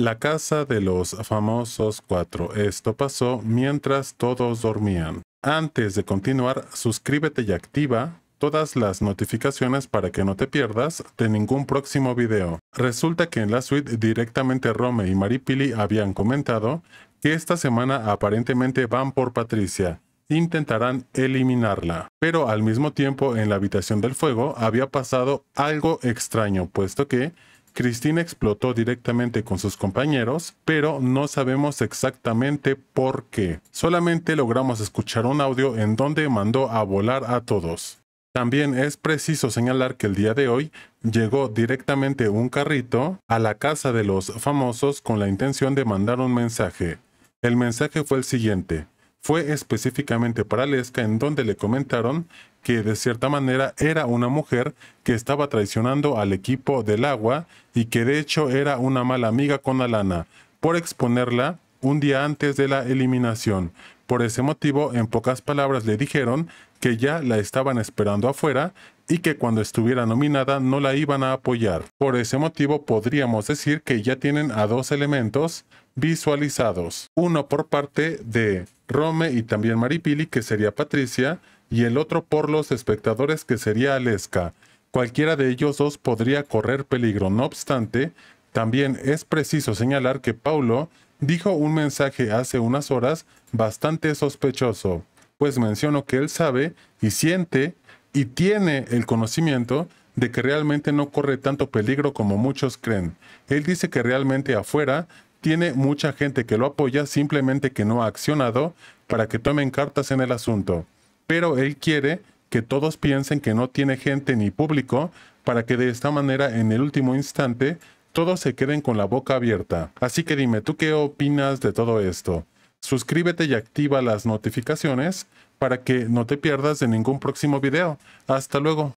La casa de los famosos cuatro. Esto pasó mientras todos dormían. Antes de continuar, suscríbete y activa todas las notificaciones para que no te pierdas de ningún próximo video. Resulta que en la suite directamente Rome y Maripili habían comentado que esta semana aparentemente van por Patricia. Intentarán eliminarla. Pero al mismo tiempo en la habitación del fuego había pasado algo extraño, puesto que Cristina explotó directamente con sus compañeros, pero no sabemos exactamente por qué. Solamente logramos escuchar un audio en donde mandó a volar a todos. También es preciso señalar que el día de hoy llegó directamente un carrito a la casa de los famosos con la intención de mandar un mensaje. El mensaje fue el siguiente. Fue específicamente para Leska en donde le comentaron que de cierta manera era una mujer que estaba traicionando al equipo del agua y que de hecho era una mala amiga con Alana por exponerla un día antes de la eliminación. Por ese motivo, en pocas palabras le dijeron que ya la estaban esperando afuera y que cuando estuviera nominada no la iban a apoyar. Por ese motivo podríamos decir que ya tienen a dos elementos visualizados, uno por parte de Rome y también Maripili, que sería Patricia, y el otro por los espectadores, que sería Aleska. Cualquiera de ellos dos podría correr peligro, no obstante, también es preciso señalar que Paulo dijo un mensaje hace unas horas bastante sospechoso, pues mencionó que él sabe y siente y tiene el conocimiento de que realmente no corre tanto peligro como muchos creen. Él dice que realmente afuera tiene mucha gente que lo apoya, simplemente que no ha accionado para que tomen cartas en el asunto. Pero él quiere que todos piensen que no tiene gente ni público para que de esta manera en el último instante todos se queden con la boca abierta. Así que dime, ¿tú qué opinas de todo esto? Suscríbete y activa las notificaciones para que no te pierdas de ningún próximo video. Hasta luego.